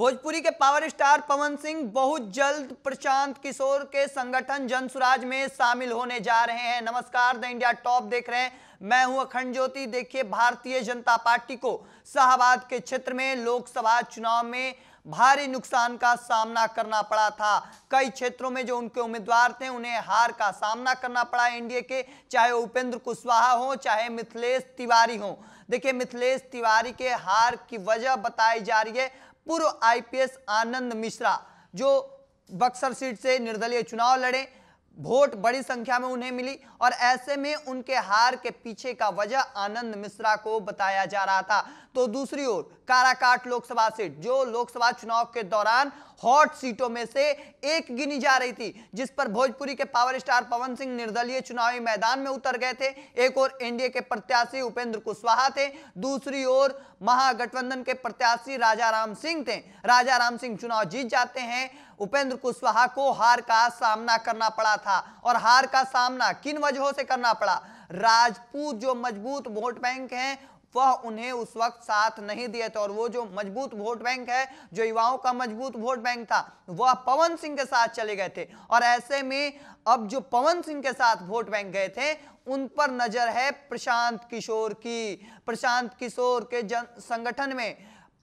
भोजपुरी के power star पवन सिंह बहुत जल्द प्रशांत किशोर के संगठन जनसुराज में शामिल होने जा रहे हैं नमस्कार द इंडिया टॉप देख रहे हैं मैं हूं अखंड ज्योति देखिए भारतीय जनता पार्टी को शाहबाद के क्षेत्र में लोकसभा चुनाव में भारी नुकसान का सामना करना पड़ा था कई क्षेत्रों में जो उनके उम्मीदवार थे उन्हें हार का सामना करना पड़ा एनडीए के चाहे उपेंद्र कुशवाहा हो चाहे मिथिलेश तिवारी हो देखिए मिथिलेश तिवारी के हार की वजह बताई जा रही है पूर्व आईपीएस आनंद मिश्रा जो बक्सर सीट से निर्दलीय चुनाव लड़े वोट बड़ी संख्या में उन्हें मिली और ऐसे में उनके हार के पीछे का वजह आनंद मिश्रा को बताया जा रहा था तो दूसरी ओर काराकाट लोकसभा सीट जो लोकसभा चुनाव के दौरान हॉट सीटों में से एक गिनी जा रही थी जिस पर भोजपुरी के पावर स्टार पवन सिंह निर्दलीय चुनावी मैदान में उतर गए थे एक और एनडीए के प्रत्याशी उपेंद्र कुशवाहा थे दूसरी ओर महागठबंधन के प्रत्याशी राजा राम सिंह थे राजा राम सिंह चुनाव जीत जाते हैं उपेंद्र कुशवाहा को हार का सामना करना पड़ा था और हार का सामना किन वजहों से करना पड़ा राजपूत जो मजबूत वोट बैंक हैं वह उन्हें उस वक्त साथ नहीं दिए थे और वो जो मजबूत वोट बैंक है जो युवाओं का मजबूत वोट बैंक था वह पवन सिंह के साथ चले गए थे और ऐसे में अब जो पवन सिंह के साथ वोट बैंक गए थे उन पर नजर है प्रशांत किशोर की प्रशांत किशोर के जन संगठन में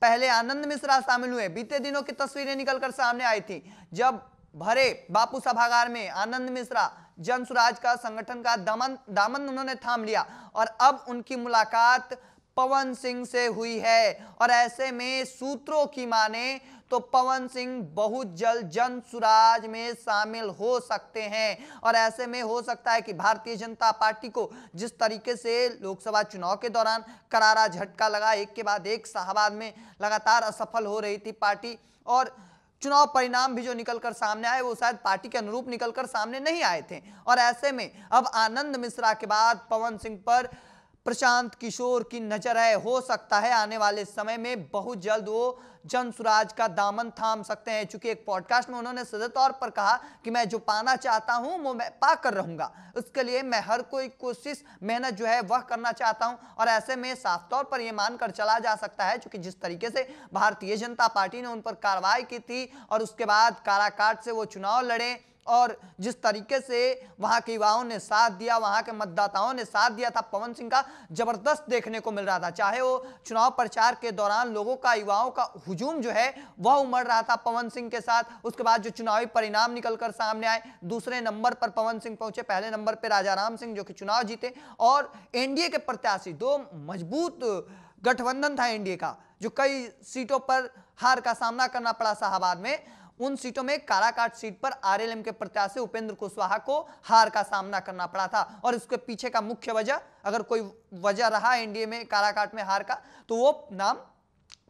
पहले आनंद मिश्रा शामिल हुए बीते दिनों की तस्वीरें निकलकर सामने आई थी जब भरे बापू सभागार में आनंद मिश्रा जन का संगठन का दमन दामन उन्होंने थाम लिया और अब उनकी मुलाकात पवन सिंह से हुई है और ऐसे में सूत्रों की माने तो पवन सिंह बहुत जल्द जन सुराज में शामिल हो सकते हैं और ऐसे में हो सकता है कि भारतीय जनता पार्टी को जिस तरीके से लोकसभा चुनाव के दौरान करारा झटका लगा एक के बाद एक शाहबाद में लगातार असफल हो रही थी पार्टी और चुनाव परिणाम भी जो निकल कर सामने आए वो शायद पार्टी के अनुरूप निकल कर सामने नहीं आए थे और ऐसे में अब आनंद मिश्रा के बाद पवन सिंह पर प्रशांत किशोर की नजर है हो सकता है आने वाले समय में बहुत जल्द वो जन सुराज का दामन थाम सकते हैं चूंकि एक पॉडकास्ट में उन्होंने सीधे तौर पर कहा कि मैं जो पाना चाहता हूं वो मैं पा कर रहूंगा उसके लिए मैं हर कोई कोशिश मेहनत जो है वह करना चाहता हूं और ऐसे में साफ तौर पर यह मानकर चला जा सकता है चूंकि जिस तरीके से भारतीय जनता पार्टी ने उन पर कार्रवाई की थी और उसके बाद काराकाट से वो चुनाव लड़े और जिस तरीके से वहां के युवाओं ने साथ दिया वहां के मतदाताओं ने साथ दिया था पवन सिंह का जबरदस्त देखने को मिल रहा था चाहे वो चुनाव प्रचार के दौरान लोगों का युवाओं का हुजूम जो है वह उमड़ रहा था पवन सिंह के साथ उसके बाद जो चुनावी परिणाम निकलकर सामने आए दूसरे नंबर पर पवन सिंह पहुंचे पहले नंबर पर राजाराम सिंह जो कि चुनाव जीते और एनडीए के प्रत्याशी दो मजबूत गठबंधन था एनडीए का जो कई सीटों पर हार का सामना करना पड़ा शाहबाद में उन सीटों में काराकाट सीट पर आरएलएम के प्रत्याशी उपेंद्र कुशवाहा को हार का सामना करना पड़ा था और इसके पीछे का मुख्य वजह अगर कोई वजह रहा एनडीए में काराकाट में हार का तो वो नाम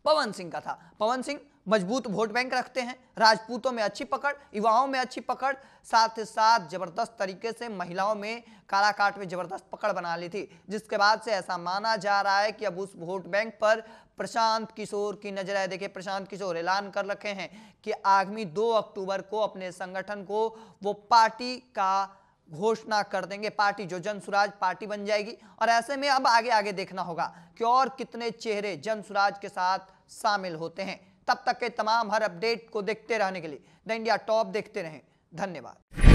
पवन सिंह का था पवन सिंह मजबूत वोट बैंक रखते हैं राजपूतों में अच्छी पकड़ युवाओं में अच्छी पकड़ साथ ही साथ जबरदस्त तरीके से महिलाओं में कालाकाट में जबरदस्त पकड़ बना ली थी जिसके बाद से ऐसा माना जा रहा है कि अब उस वोट बैंक पर प्रशांत किशोर की नजर है देखिए प्रशांत किशोर ऐलान कर रखे हैं कि आगामी दो अक्टूबर को अपने संगठन को वो पार्टी का घोषणा कर देंगे पार्टी जो जन सुराज पार्टी बन जाएगी और ऐसे में अब आगे आगे देखना होगा कि और कितने चेहरे जन सुराज के साथ शामिल होते हैं तब तक के तमाम हर अपडेट को देखते रहने के लिए द इंडिया टॉप देखते रहें धन्यवाद